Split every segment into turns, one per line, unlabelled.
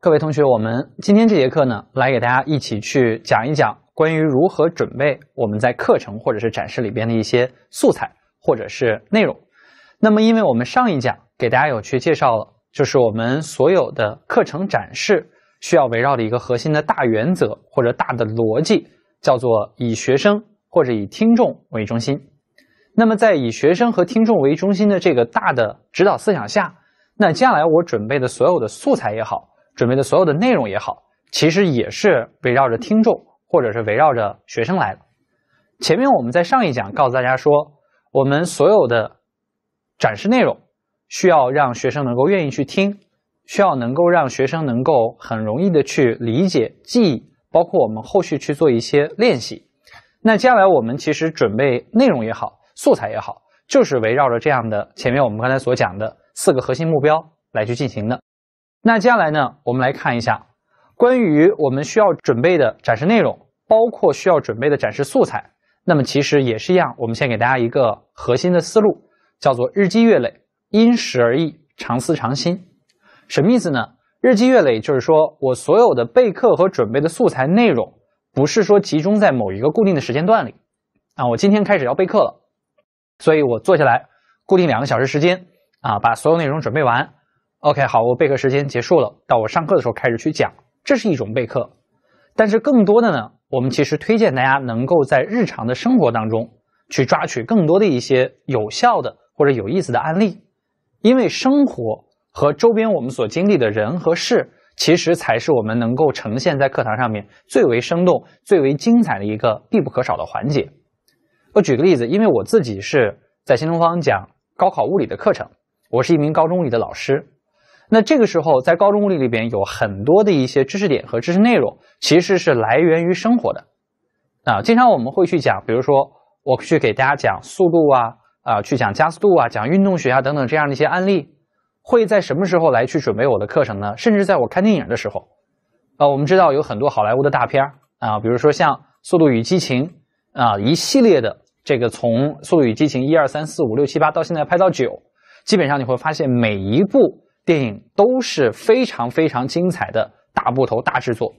各位同学，我们今天这节课呢，来给大家一起去讲一讲关于如何准备我们在课程或者是展示里边的一些素材或者是内容。那么，因为我们上一讲给大家有去介绍了，就是我们所有的课程展示需要围绕的一个核心的大原则或者大的逻辑，叫做以学生或者以听众为中心。那么，在以学生和听众为中心的这个大的指导思想下，那接下来我准备的所有的素材也好，准备的所有的内容也好，其实也是围绕着听众或者是围绕着学生来的。前面我们在上一讲告诉大家说，我们所有的展示内容需要让学生能够愿意去听，需要能够让学生能够很容易的去理解、记忆，包括我们后续去做一些练习。那接下来我们其实准备内容也好、素材也好，就是围绕着这样的前面我们刚才所讲的四个核心目标来去进行的。那接下来呢，我们来看一下关于我们需要准备的展示内容，包括需要准备的展示素材。那么其实也是一样，我们先给大家一个核心的思路，叫做日积月累，因时而异，常思常新。什么意思呢？日积月累就是说我所有的备课和准备的素材内容，不是说集中在某一个固定的时间段里。啊，我今天开始要备课了，所以我坐下来固定两个小时时间，啊，把所有内容准备完。OK，好，我备课时间结束了，到我上课的时候开始去讲，这是一种备课。但是更多的呢，我们其实推荐大家能够在日常的生活当中去抓取更多的一些有效的或者有意思的案例，因为生活和周边我们所经历的人和事，其实才是我们能够呈现在课堂上面最为生动、最为精彩的一个必不可少的环节。我举个例子，因为我自己是在新东方讲高考物理的课程，我是一名高中物理的老师。那这个时候，在高中物理里边有很多的一些知识点和知识内容，其实是来源于生活的，啊，经常我们会去讲，比如说我去给大家讲速度啊，啊，去讲加速度啊，讲运动学啊等等这样的一些案例，会在什么时候来去准备我的课程呢？甚至在我看电影的时候，啊，我们知道有很多好莱坞的大片啊，比如说像《速度与激情》啊，一系列的这个从《速度与激情》一二三四五六七八到现在拍到九，基本上你会发现每一部。电影都是非常非常精彩的大部头大制作，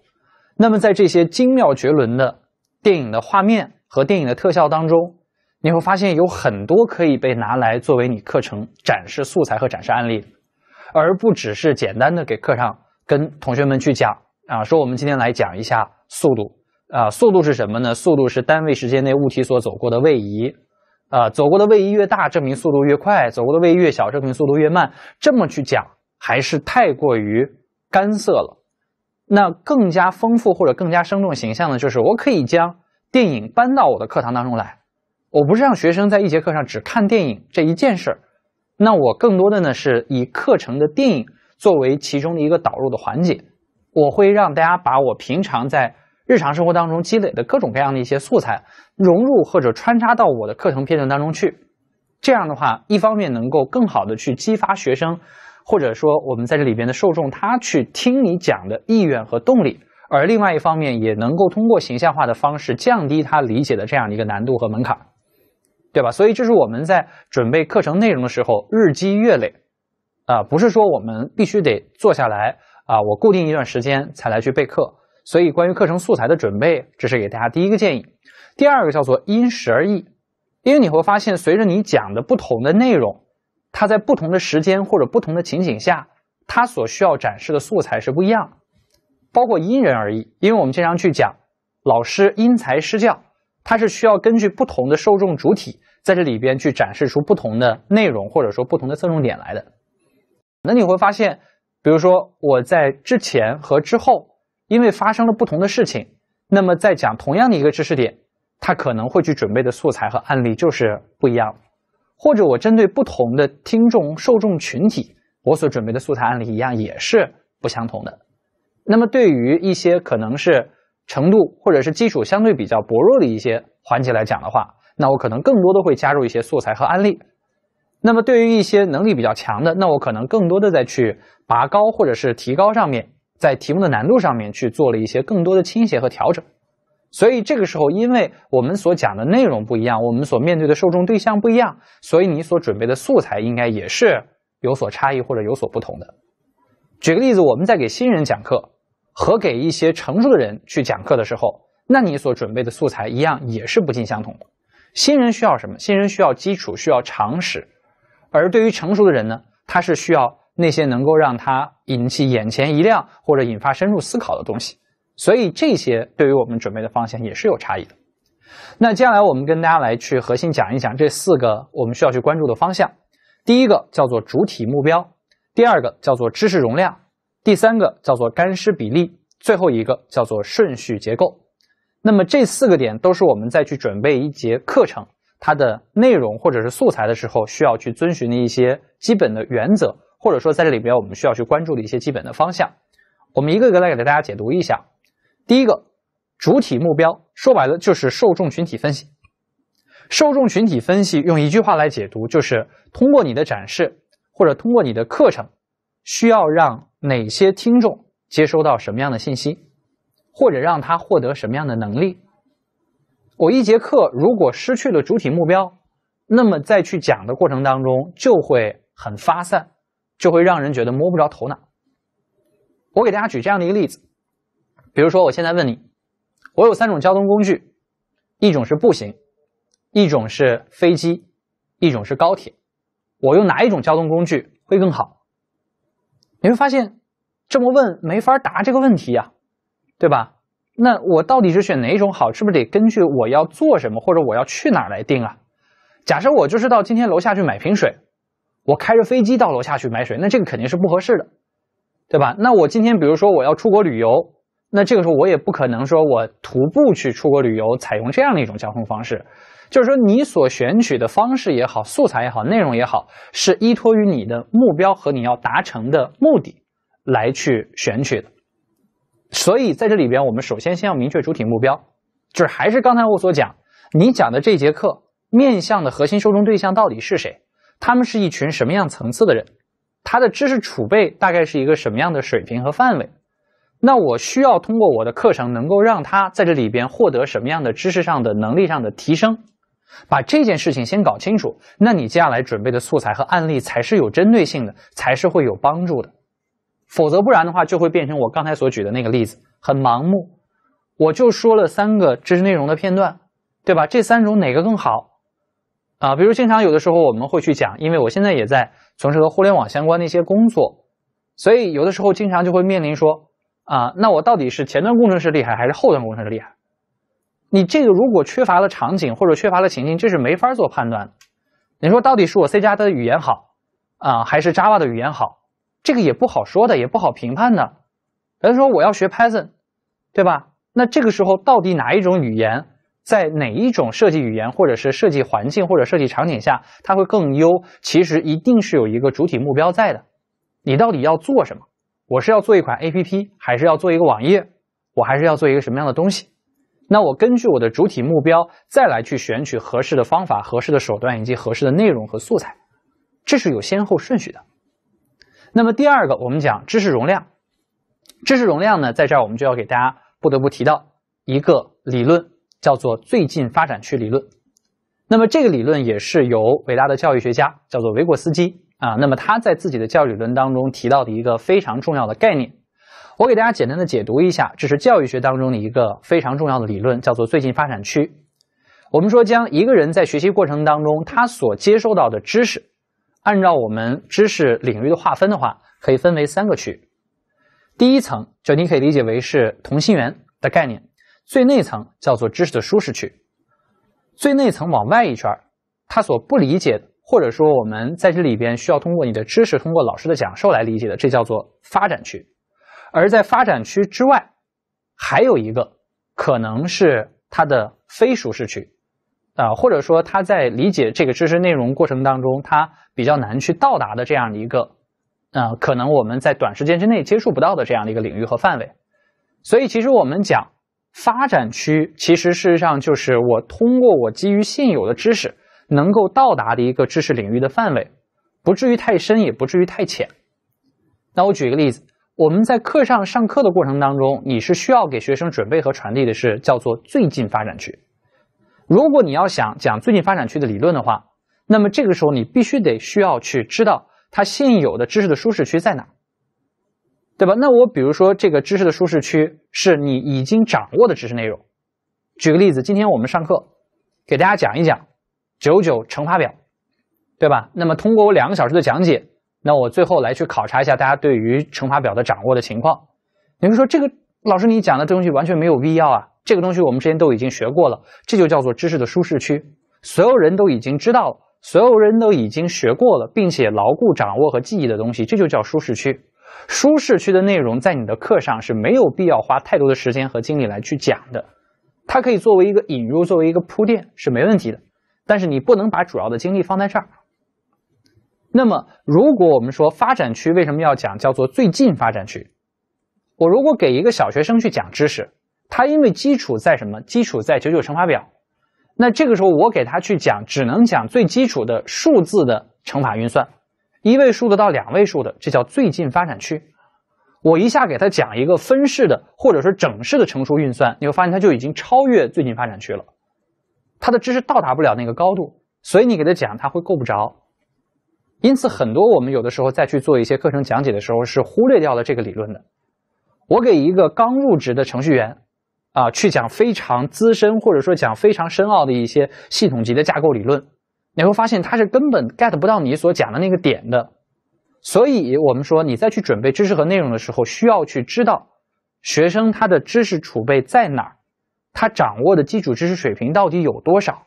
那么在这些精妙绝伦的电影的画面和电影的特效当中，你会发现有很多可以被拿来作为你课程展示素材和展示案例，而不只是简单的给课上跟同学们去讲啊，说我们今天来讲一下速度啊，速度是什么呢？速度是单位时间内物体所走过的位移啊，走过的位移越大，证明速度越快；走过的位越小，证明速度越慢。这么去讲。还是太过于干涩了。那更加丰富或者更加生动形象的，就是我可以将电影搬到我的课堂当中来。我不是让学生在一节课上只看电影这一件事儿。那我更多的呢是以课程的电影作为其中的一个导入的环节。我会让大家把我平常在日常生活当中积累的各种各样的一些素材融入或者穿插到我的课程片段当中去。这样的话，一方面能够更好的去激发学生。或者说，我们在这里边的受众他去听你讲的意愿和动力，而另外一方面也能够通过形象化的方式降低他理解的这样的一个难度和门槛，对吧？所以这是我们在准备课程内容的时候日积月累，啊，不是说我们必须得坐下来啊，我固定一段时间才来去备课。所以关于课程素材的准备，这是给大家第一个建议。第二个叫做因时而异，因为你会发现随着你讲的不同的内容。它在不同的时间或者不同的情景下，它所需要展示的素材是不一样，包括因人而异。因为我们经常去讲，老师因材施教，他是需要根据不同的受众主体，在这里边去展示出不同的内容或者说不同的侧重点来的。那你会发现，比如说我在之前和之后，因为发生了不同的事情，那么在讲同样的一个知识点，他可能会去准备的素材和案例就是不一样。或者我针对不同的听众受众群体，我所准备的素材案例一样也是不相同的。那么对于一些可能是程度或者是基础相对比较薄弱的一些环节来讲的话，那我可能更多的会加入一些素材和案例。那么对于一些能力比较强的，那我可能更多的在去拔高或者是提高上面，在题目的难度上面去做了一些更多的倾斜和调整。所以这个时候，因为我们所讲的内容不一样，我们所面对的受众对象不一样，所以你所准备的素材应该也是有所差异或者有所不同的。举个例子，我们在给新人讲课和给一些成熟的人去讲课的时候，那你所准备的素材一样也是不尽相同的。新人需要什么？新人需要基础，需要常识；而对于成熟的人呢，他是需要那些能够让他引起眼前一亮或者引发深入思考的东西。所以这些对于我们准备的方向也是有差异的。那接下来我们跟大家来去核心讲一讲这四个我们需要去关注的方向。第一个叫做主体目标，第二个叫做知识容量，第三个叫做干湿比例，最后一个叫做顺序结构。那么这四个点都是我们在去准备一节课程它的内容或者是素材的时候需要去遵循的一些基本的原则，或者说在这里边我们需要去关注的一些基本的方向。我们一个一个来给大家解读一下。第一个主体目标，说白了就是受众群体分析。受众群体分析用一句话来解读，就是通过你的展示或者通过你的课程，需要让哪些听众接收到什么样的信息，或者让他获得什么样的能力。我一节课如果失去了主体目标，那么在去讲的过程当中就会很发散，就会让人觉得摸不着头脑。我给大家举这样的一个例子。比如说，我现在问你，我有三种交通工具，一种是步行，一种是飞机，一种是高铁。我用哪一种交通工具会更好？你会发现，这么问没法答这个问题呀，对吧？那我到底是选哪种好？是不是得根据我要做什么或者我要去哪儿来定啊？假设我就是到今天楼下去买瓶水，我开着飞机到楼下去买水，那这个肯定是不合适的，对吧？那我今天比如说我要出国旅游。那这个时候，我也不可能说我徒步去出国旅游，采用这样的一种交通方式。就是说，你所选取的方式也好，素材也好，内容也好，是依托于你的目标和你要达成的目的来去选取的。所以，在这里边，我们首先先要明确主体目标，就是还是刚才我所讲，你讲的这节课面向的核心受众对象到底是谁？他们是一群什么样层次的人？他的知识储备大概是一个什么样的水平和范围？那我需要通过我的课程，能够让他在这里边获得什么样的知识上的、能力上的提升？把这件事情先搞清楚，那你接下来准备的素材和案例才是有针对性的，才是会有帮助的。否则不然的话，就会变成我刚才所举的那个例子，很盲目。我就说了三个知识内容的片段，对吧？这三种哪个更好？啊，比如经常有的时候我们会去讲，因为我现在也在从事和互联网相关的一些工作，所以有的时候经常就会面临说。啊，那我到底是前端工程师厉害还是后端工程师厉害？你这个如果缺乏了场景或者缺乏了情境，这是没法做判断的。你说到底是我 C 加的语言好啊，还是 Java 的语言好？这个也不好说的，也不好评判的。比如说我要学 Python，对吧？那这个时候到底哪一种语言，在哪一种设计语言或者是设计环境或者设计场景下，它会更优？其实一定是有一个主体目标在的。你到底要做什么？我是要做一款 APP，还是要做一个网页？我还是要做一个什么样的东西？那我根据我的主体目标，再来去选取合适的方法、合适的手段以及合适的内容和素材，这是有先后顺序的。那么第二个，我们讲知识容量。知识容量呢，在这儿我们就要给大家不得不提到一个理论，叫做最近发展区理论。那么这个理论也是由伟大的教育学家叫做维果斯基。啊，那么他在自己的教育理论当中提到的一个非常重要的概念，我给大家简单的解读一下。这是教育学当中的一个非常重要的理论，叫做最近发展区。我们说，将一个人在学习过程当中他所接收到的知识，按照我们知识领域的划分的话，可以分为三个区。第一层，就你可以理解为是同心圆的概念，最内层叫做知识的舒适区，最内层往外一圈，他所不理解的。或者说，我们在这里边需要通过你的知识，通过老师的讲授来理解的，这叫做发展区。而在发展区之外，还有一个可能是它的非舒适区，啊，或者说他在理解这个知识内容过程当中，他比较难去到达的这样的一个，呃，可能我们在短时间之内接触不到的这样的一个领域和范围。所以，其实我们讲发展区，其实事实上就是我通过我基于现有的知识。能够到达的一个知识领域的范围，不至于太深，也不至于太浅。那我举一个例子，我们在课上上课的过程当中，你是需要给学生准备和传递的是叫做最近发展区。如果你要想讲最近发展区的理论的话，那么这个时候你必须得需要去知道它现有的知识的舒适区在哪，对吧？那我比如说这个知识的舒适区是你已经掌握的知识内容。举个例子，今天我们上课给大家讲一讲。九九乘法表，对吧？那么通过我两个小时的讲解，那我最后来去考察一下大家对于乘法表的掌握的情况。你们说这个老师你讲的东西完全没有必要啊？这个东西我们之前都已经学过了，这就叫做知识的舒适区。所有人都已经知道了，所有人都已经学过了，并且牢固掌握和记忆的东西，这就叫舒适区。舒适区的内容在你的课上是没有必要花太多的时间和精力来去讲的，它可以作为一个引入，作为一个铺垫，是没问题的。但是你不能把主要的精力放在这儿。那么，如果我们说发展区为什么要讲叫做最近发展区？我如果给一个小学生去讲知识，他因为基础在什么？基础在九九乘法表。那这个时候我给他去讲，只能讲最基础的数字的乘法运算，一位数的到两位数的，这叫最近发展区。我一下给他讲一个分式的或者说整式的乘除运算，你会发现他就已经超越最近发展区了。他的知识到达不了那个高度，所以你给他讲，他会够不着。因此，很多我们有的时候再去做一些课程讲解的时候，是忽略掉了这个理论的。我给一个刚入职的程序员啊，去讲非常资深或者说讲非常深奥的一些系统级的架构理论，你会发现他是根本 get 不到你所讲的那个点的。所以，我们说你再去准备知识和内容的时候，需要去知道学生他的知识储备在哪儿。他掌握的基础知识水平到底有多少？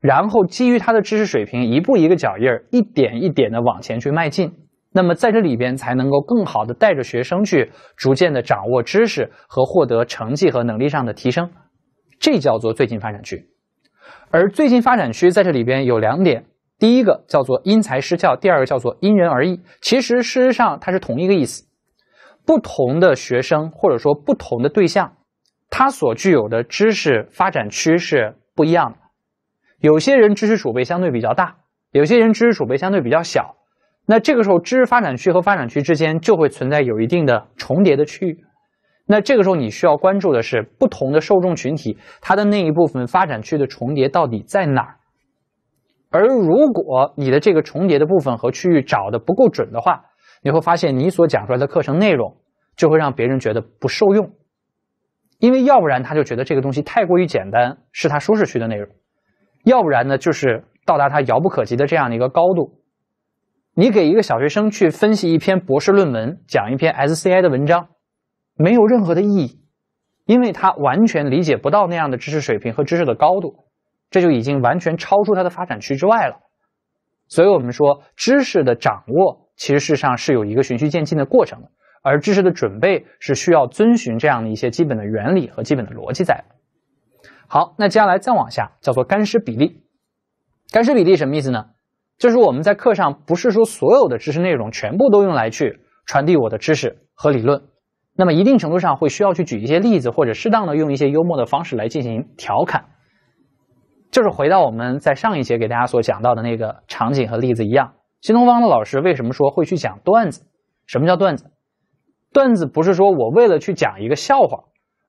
然后基于他的知识水平，一步一个脚印儿，一点一点的往前去迈进。那么在这里边才能够更好的带着学生去逐渐的掌握知识和获得成绩和能力上的提升。这叫做最近发展区。而最近发展区在这里边有两点：第一个叫做因材施教，第二个叫做因人而异。其实事实上它是同一个意思，不同的学生或者说不同的对象。它所具有的知识发展区是不一样的，有些人知识储备相对比较大，有些人知识储备相对比较小。那这个时候，知识发展区和发展区之间就会存在有一定的重叠的区域。那这个时候，你需要关注的是不同的受众群体，它的那一部分发展区的重叠到底在哪儿。而如果你的这个重叠的部分和区域找的不够准的话，你会发现你所讲出来的课程内容就会让别人觉得不受用。因为要不然他就觉得这个东西太过于简单，是他舒适区的内容；要不然呢，就是到达他遥不可及的这样的一个高度。你给一个小学生去分析一篇博士论文，讲一篇 SCI 的文章，没有任何的意义，因为他完全理解不到那样的知识水平和知识的高度，这就已经完全超出他的发展区之外了。所以我们说，知识的掌握其实事实上是有一个循序渐进的过程。而知识的准备是需要遵循这样的一些基本的原理和基本的逻辑在好，那接下来再往下叫做干湿比例。干湿比例什么意思呢？就是我们在课上不是说所有的知识内容全部都用来去传递我的知识和理论，那么一定程度上会需要去举一些例子，或者适当的用一些幽默的方式来进行调侃。就是回到我们在上一节给大家所讲到的那个场景和例子一样，新东方的老师为什么说会去讲段子？什么叫段子？段子不是说我为了去讲一个笑话，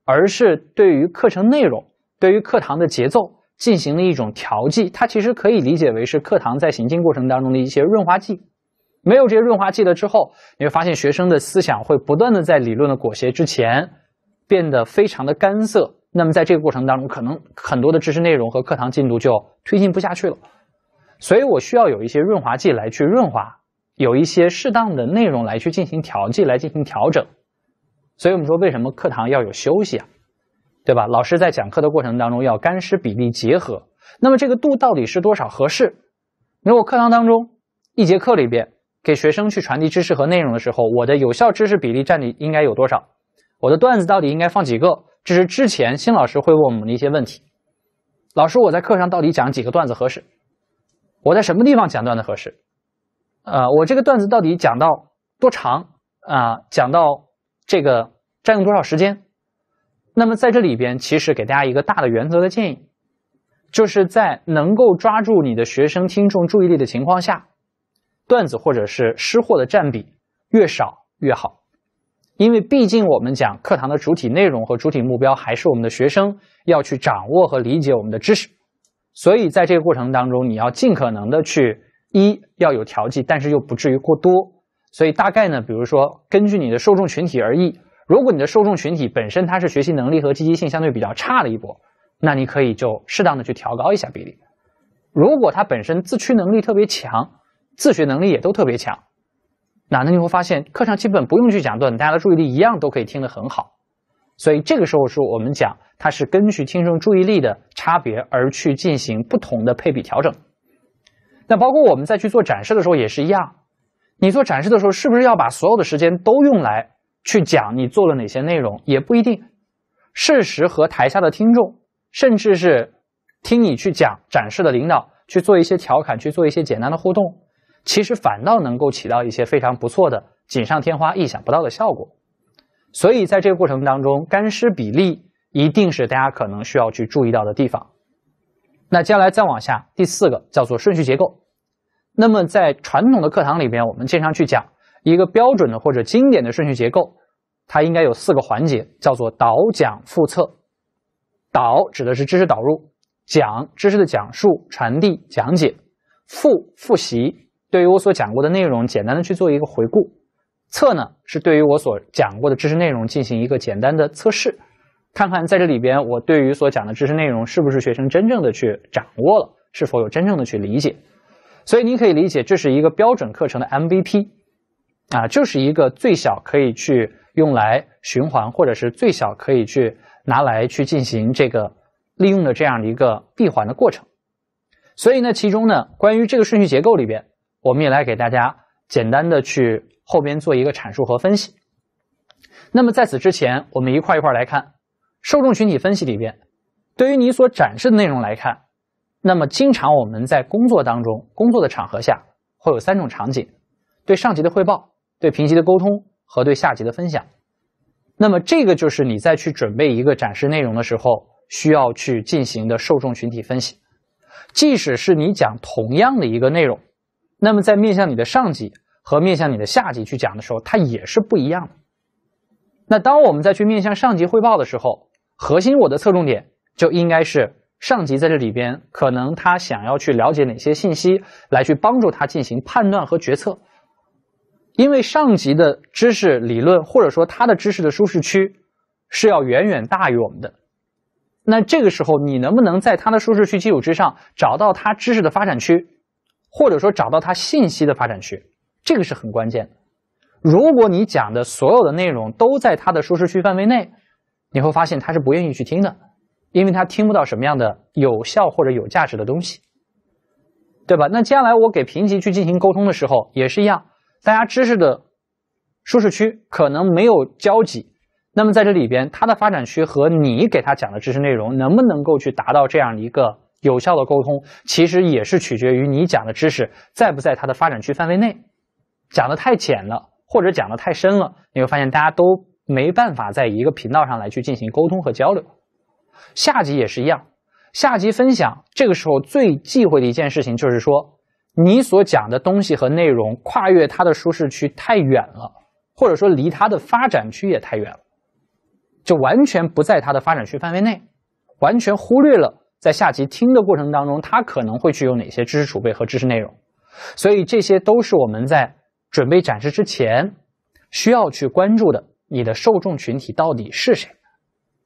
而是对于课程内容、对于课堂的节奏进行了一种调剂。它其实可以理解为是课堂在行进过程当中的一些润滑剂。没有这些润滑剂了之后，你会发现学生的思想会不断的在理论的裹挟之前变得非常的干涩。那么在这个过程当中，可能很多的知识内容和课堂进度就推进不下去了。所以我需要有一些润滑剂来去润滑。有一些适当的内容来去进行调剂，来进行调整。所以，我们说为什么课堂要有休息啊？对吧？老师在讲课的过程当中要干湿比例结合。那么这个度到底是多少合适？如果课堂当中一节课里边给学生去传递知识和内容的时候，我的有效知识比例占比应该有多少？我的段子到底应该放几个？这是之前新老师会问我们的一些问题。老师，我在课上到底讲几个段子合适？我在什么地方讲段子合适？呃，我这个段子到底讲到多长啊？讲到这个占用多少时间？那么在这里边，其实给大家一个大的原则的建议，就是在能够抓住你的学生听众注意力的情况下，段子或者是失火的占比越少越好，因为毕竟我们讲课堂的主体内容和主体目标，还是我们的学生要去掌握和理解我们的知识，所以在这个过程当中，你要尽可能的去。一要有调剂，但是又不至于过多，所以大概呢，比如说根据你的受众群体而异。如果你的受众群体本身它是学习能力和积极性相对比较差的一波，那你可以就适当的去调高一下比例。如果他本身自驱能力特别强，自学能力也都特别强，那那你会发现课上基本不用去讲段，大家的注意力一样都可以听得很好。所以这个时候是我们讲它是根据听众注意力的差别而去进行不同的配比调整。那包括我们在去做展示的时候也是一样，你做展示的时候是不是要把所有的时间都用来去讲你做了哪些内容？也不一定，适时和台下的听众，甚至是听你去讲展示的领导去做一些调侃，去做一些简单的互动，其实反倒能够起到一些非常不错的锦上添花、意想不到的效果。所以在这个过程当中，干湿比例一定是大家可能需要去注意到的地方。那接下来再往下，第四个叫做顺序结构。那么，在传统的课堂里边，我们经常去讲一个标准的或者经典的顺序结构，它应该有四个环节，叫做导讲复测。导指的是知识导入，讲知识的讲述、传递、讲解，复复习对于我所讲过的内容，简单的去做一个回顾。测呢，是对于我所讲过的知识内容进行一个简单的测试，看看在这里边我对于所讲的知识内容是不是学生真正的去掌握了，是否有真正的去理解。所以你可以理解，这是一个标准课程的 MVP，啊，就是一个最小可以去用来循环，或者是最小可以去拿来去进行这个利用的这样的一个闭环的过程。所以呢，其中呢，关于这个顺序结构里边，我们也来给大家简单的去后边做一个阐述和分析。那么在此之前，我们一块一块来看受众群体分析里边，对于你所展示的内容来看。那么，经常我们在工作当中、工作的场合下，会有三种场景：对上级的汇报、对平级的沟通和对下级的分享。那么，这个就是你在去准备一个展示内容的时候，需要去进行的受众群体分析。即使是你讲同样的一个内容，那么在面向你的上级和面向你的下级去讲的时候，它也是不一样的。那当我们再去面向上级汇报的时候，核心我的侧重点就应该是。上级在这里边，可能他想要去了解哪些信息，来去帮助他进行判断和决策。因为上级的知识理论，或者说他的知识的舒适区，是要远远大于我们的。那这个时候，你能不能在他的舒适区基础之上，找到他知识的发展区，或者说找到他信息的发展区，这个是很关键的。如果你讲的所有的内容都在他的舒适区范围内，你会发现他是不愿意去听的。因为他听不到什么样的有效或者有价值的东西，对吧？那接下来我给评级去进行沟通的时候也是一样，大家知识的舒适区可能没有交集。那么在这里边，它的发展区和你给他讲的知识内容能不能够去达到这样一个有效的沟通，其实也是取决于你讲的知识在不在它的发展区范围内。讲的太浅了，或者讲的太深了，你会发现大家都没办法在一个频道上来去进行沟通和交流。下级也是一样，下级分享这个时候最忌讳的一件事情就是说，你所讲的东西和内容跨越他的舒适区太远了，或者说离他的发展区也太远了，就完全不在他的发展区范围内，完全忽略了在下级听的过程当中，他可能会具有哪些知识储备和知识内容，所以这些都是我们在准备展示之前需要去关注的，你的受众群体到底是谁。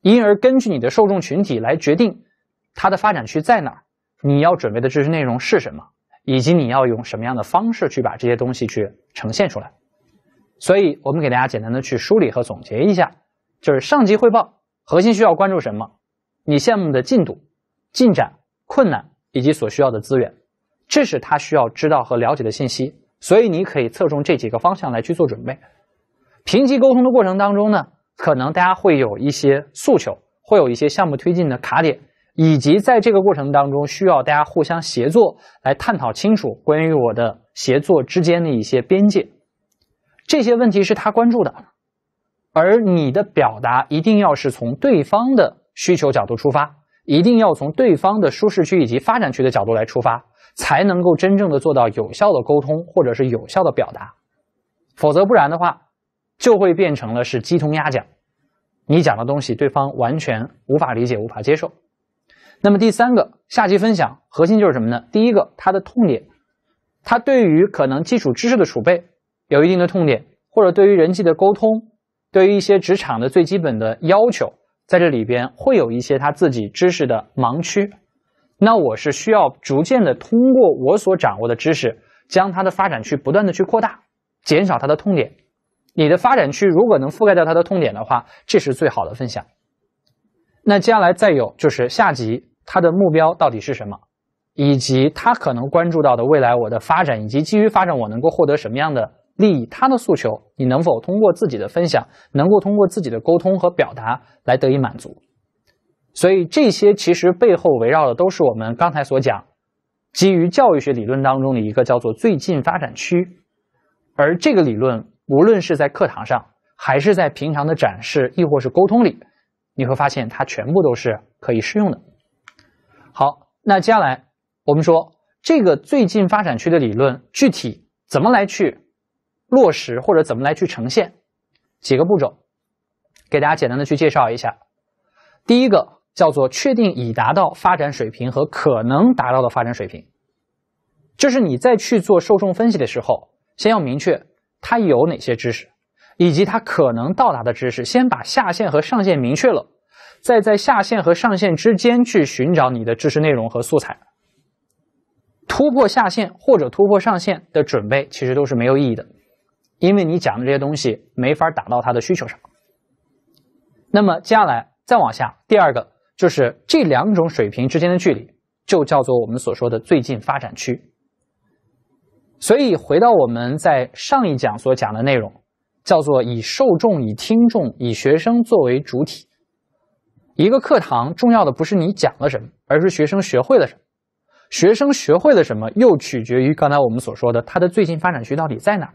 因而，根据你的受众群体来决定它的发展区在哪儿，你要准备的知识内容是什么，以及你要用什么样的方式去把这些东西去呈现出来。所以，我们给大家简单的去梳理和总结一下，就是上级汇报核心需要关注什么，你项目的进度、进展、困难以及所需要的资源，这是他需要知道和了解的信息。所以，你可以侧重这几个方向来去做准备。评级沟通的过程当中呢？可能大家会有一些诉求，会有一些项目推进的卡点，以及在这个过程当中需要大家互相协作来探讨清楚关于我的协作之间的一些边界。这些问题是他关注的，而你的表达一定要是从对方的需求角度出发，一定要从对方的舒适区以及发展区的角度来出发，才能够真正的做到有效的沟通或者是有效的表达，否则不然的话。就会变成了是鸡同鸭讲，你讲的东西对方完全无法理解、无法接受。那么第三个下期分享核心就是什么呢？第一个，他的痛点，他对于可能基础知识的储备有一定的痛点，或者对于人际的沟通，对于一些职场的最基本的要求，在这里边会有一些他自己知识的盲区。那我是需要逐渐的通过我所掌握的知识，将它的发展去不断的去扩大，减少它的痛点。你的发展区如果能覆盖掉他的痛点的话，这是最好的分享。那接下来再有就是下级他的目标到底是什么，以及他可能关注到的未来我的发展，以及基于发展我能够获得什么样的利益，他的诉求你能否通过自己的分享，能够通过自己的沟通和表达来得以满足。所以这些其实背后围绕的都是我们刚才所讲，基于教育学理论当中的一个叫做最近发展区，而这个理论。无论是在课堂上，还是在平常的展示，亦或是沟通里，你会发现它全部都是可以适用的。好，那接下来我们说这个最近发展区的理论具体怎么来去落实，或者怎么来去呈现？几个步骤，给大家简单的去介绍一下。第一个叫做确定已达到发展水平和可能达到的发展水平，就是你在去做受众分析的时候，先要明确。它有哪些知识，以及它可能到达的知识，先把下限和上限明确了，再在下限和上限之间去寻找你的知识内容和素材。突破下限或者突破上限的准备，其实都是没有意义的，因为你讲的这些东西没法打到他的需求上。那么接下来再往下，第二个就是这两种水平之间的距离，就叫做我们所说的最近发展区。所以，回到我们在上一讲所讲的内容，叫做以受众、以听众、以学生作为主体。一个课堂重要的不是你讲了什么，而是学生学会了什么。学生学会了什么，又取决于刚才我们所说的他的最近发展区到底在哪儿。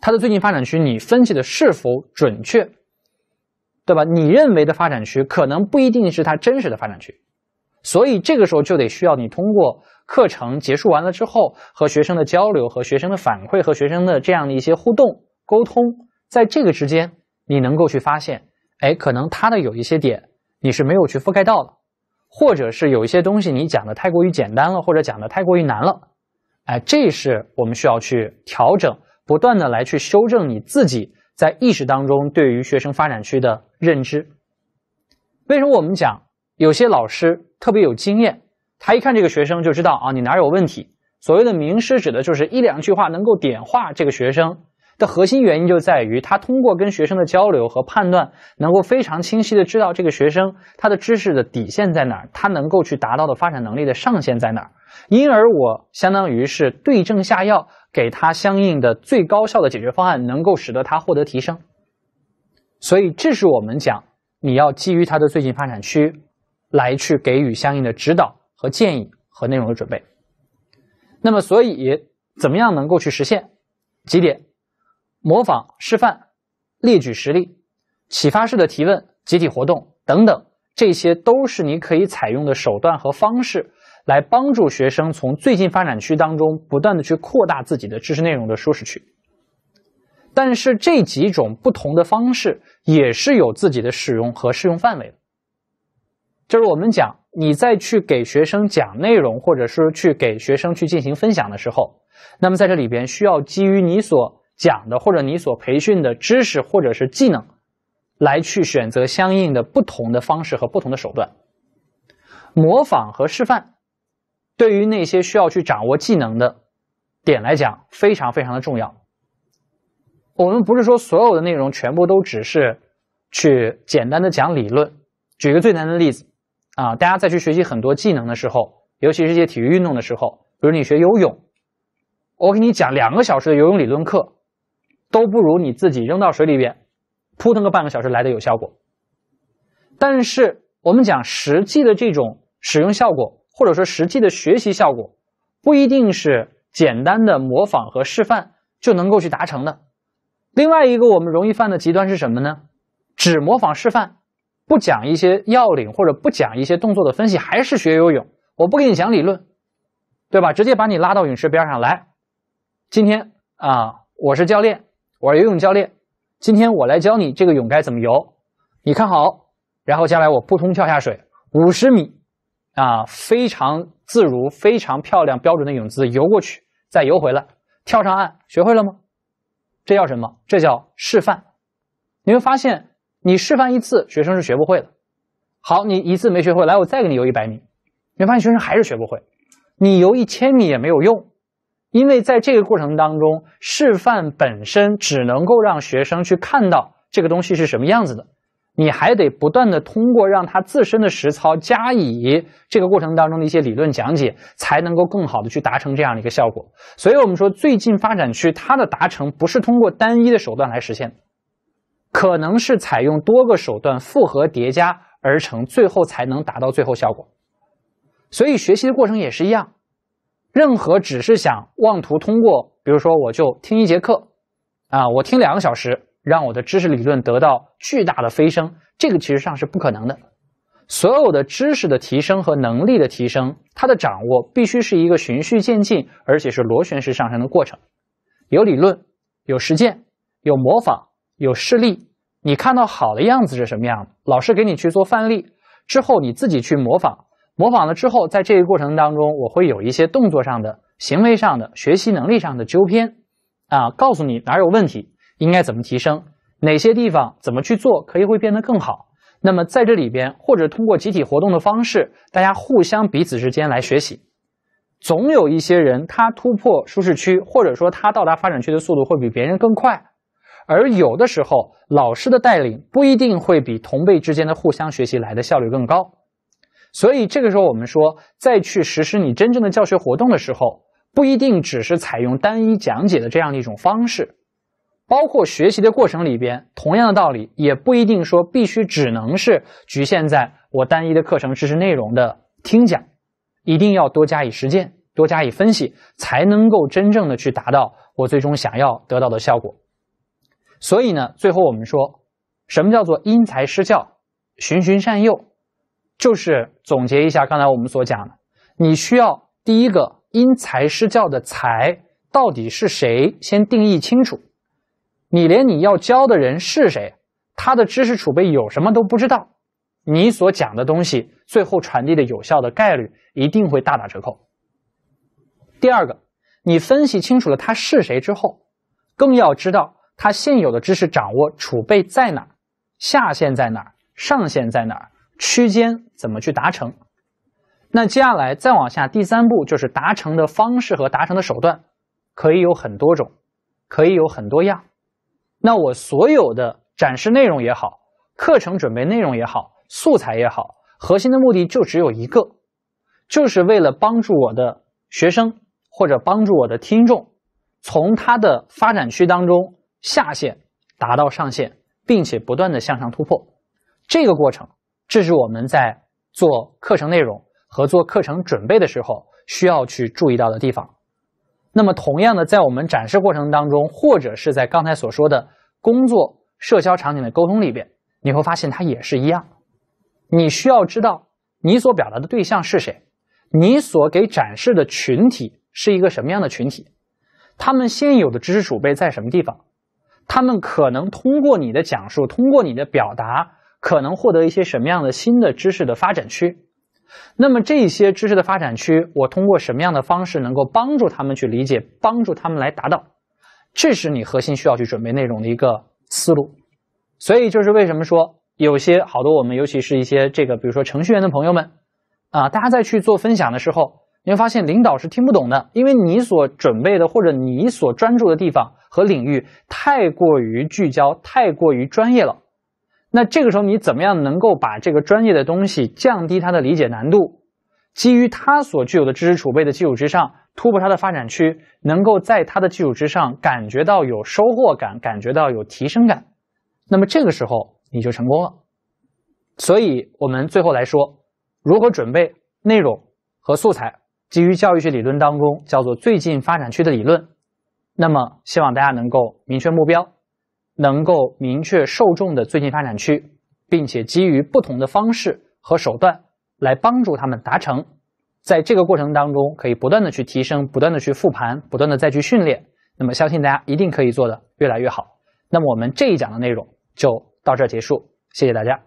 他的最近发展区你分析的是否准确，对吧？你认为的发展区可能不一定是他真实的发展区，所以这个时候就得需要你通过。课程结束完了之后，和学生的交流、和学生的反馈、和学生的这样的一些互动沟通，在这个之间，你能够去发现，哎，可能他的有一些点你是没有去覆盖到的，或者是有一些东西你讲的太过于简单了，或者讲的太过于难了，哎，这是我们需要去调整，不断的来去修正你自己在意识当中对于学生发展区的认知。为什么我们讲有些老师特别有经验？他一看这个学生就知道啊，你哪有问题？所谓的名师指的就是一两句话能够点化这个学生的核心原因，就在于他通过跟学生的交流和判断，能够非常清晰的知道这个学生他的知识的底线在哪儿，他能够去达到的发展能力的上限在哪儿。因而我相当于是对症下药，给他相应的最高效的解决方案，能够使得他获得提升。所以这是我们讲，你要基于他的最近发展区来去给予相应的指导。和建议和内容的准备，那么，所以怎么样能够去实现？几点：模仿、示范、列举实例、启发式的提问、集体活动等等，这些都是你可以采用的手段和方式，来帮助学生从最近发展区当中不断的去扩大自己的知识内容的舒适区。但是，这几种不同的方式也是有自己的使用和适用范围的，就是我们讲。你再去给学生讲内容，或者是去给学生去进行分享的时候，那么在这里边需要基于你所讲的或者你所培训的知识或者是技能，来去选择相应的不同的方式和不同的手段。模仿和示范，对于那些需要去掌握技能的点来讲，非常非常的重要。我们不是说所有的内容全部都只是去简单的讲理论。举个最难的例子。啊，大家再去学习很多技能的时候，尤其是一些体育运动的时候，比如你学游泳，我给你讲两个小时的游泳理论课，都不如你自己扔到水里边，扑腾个半个小时来的有效果。但是我们讲实际的这种使用效果，或者说实际的学习效果，不一定是简单的模仿和示范就能够去达成的。另外一个我们容易犯的极端是什么呢？只模仿示范。不讲一些要领，或者不讲一些动作的分析，还是学游泳。我不给你讲理论，对吧？直接把你拉到泳池边上来。今天啊，我是教练，我是游泳教练。今天我来教你这个泳该怎么游，你看好。然后将来我扑通跳下水，五十米啊，非常自如，非常漂亮，标准的泳姿游过去，再游回来，跳上岸，学会了吗？这叫什么？这叫示范。你会发现。你示范一次，学生是学不会的。好，你一次没学会，来，我再给你游一百米，你会发现学生还是学不会。你游一千米也没有用，因为在这个过程当中，示范本身只能够让学生去看到这个东西是什么样子的。你还得不断的通过让他自身的实操，加以这个过程当中的一些理论讲解，才能够更好的去达成这样的一个效果。所以，我们说最近发展区它的达成不是通过单一的手段来实现的。可能是采用多个手段复合叠加而成，最后才能达到最后效果。所以学习的过程也是一样，任何只是想妄图通过，比如说我就听一节课，啊，我听两个小时，让我的知识理论得到巨大的飞升，这个其实上是不可能的。所有的知识的提升和能力的提升，它的掌握必须是一个循序渐进，而且是螺旋式上升的过程，有理论，有实践，有模仿。有事例，你看到好的样子是什么样老师给你去做范例，之后你自己去模仿。模仿了之后，在这个过程当中，我会有一些动作上的、行为上的、学习能力上的纠偏啊，告诉你哪儿有问题，应该怎么提升，哪些地方怎么去做，可以会变得更好。那么在这里边，或者通过集体活动的方式，大家互相彼此之间来学习，总有一些人他突破舒适区，或者说他到达发展区的速度会比别人更快。而有的时候，老师的带领不一定会比同辈之间的互相学习来的效率更高。所以，这个时候我们说，再去实施你真正的教学活动的时候，不一定只是采用单一讲解的这样的一种方式。包括学习的过程里边，同样的道理，也不一定说必须只能是局限在我单一的课程知识内容的听讲，一定要多加以实践，多加以分析，才能够真正的去达到我最终想要得到的效果。所以呢，最后我们说，什么叫做因材施教、循循善诱，就是总结一下刚才我们所讲的。你需要第一个因材施教的“材”到底是谁，先定义清楚。你连你要教的人是谁，他的知识储备有什么都不知道，你所讲的东西最后传递的有效的概率一定会大打折扣。第二个，你分析清楚了他是谁之后，更要知道。他现有的知识掌握储备在哪？下限在哪？上限在哪？区间怎么去达成？那接下来再往下，第三步就是达成的方式和达成的手段，可以有很多种，可以有很多样。那我所有的展示内容也好，课程准备内容也好，素材也好，核心的目的就只有一个，就是为了帮助我的学生或者帮助我的听众，从他的发展区当中。下限达到上限，并且不断的向上突破，这个过程，这是我们在做课程内容和做课程准备的时候需要去注意到的地方。那么，同样的，在我们展示过程当中，或者是在刚才所说的工作社交场景的沟通里边，你会发现它也是一样。你需要知道你所表达的对象是谁，你所给展示的群体是一个什么样的群体，他们现有的知识储备在什么地方。他们可能通过你的讲述，通过你的表达，可能获得一些什么样的新的知识的发展区。那么这些知识的发展区，我通过什么样的方式能够帮助他们去理解，帮助他们来达到？这是你核心需要去准备内容的一个思路。所以就是为什么说有些好多我们尤其是一些这个，比如说程序员的朋友们啊，大家在去做分享的时候。你会发现领导是听不懂的，因为你所准备的或者你所专注的地方和领域太过于聚焦、太过于专业了。那这个时候你怎么样能够把这个专业的东西降低它的理解难度？基于他所具有的知识储备的基础之上，突破他的发展区，能够在他的基础之上感觉到有收获感，感觉到有提升感。那么这个时候你就成功了。所以，我们最后来说如何准备内容和素材。基于教育学理论当中叫做最近发展区的理论，那么希望大家能够明确目标，能够明确受众的最近发展区，并且基于不同的方式和手段来帮助他们达成。在这个过程当中，可以不断的去提升，不断的去复盘，不断的再去训练。那么相信大家一定可以做的越来越好。那么我们这一讲的内容就到这结束，谢谢大家。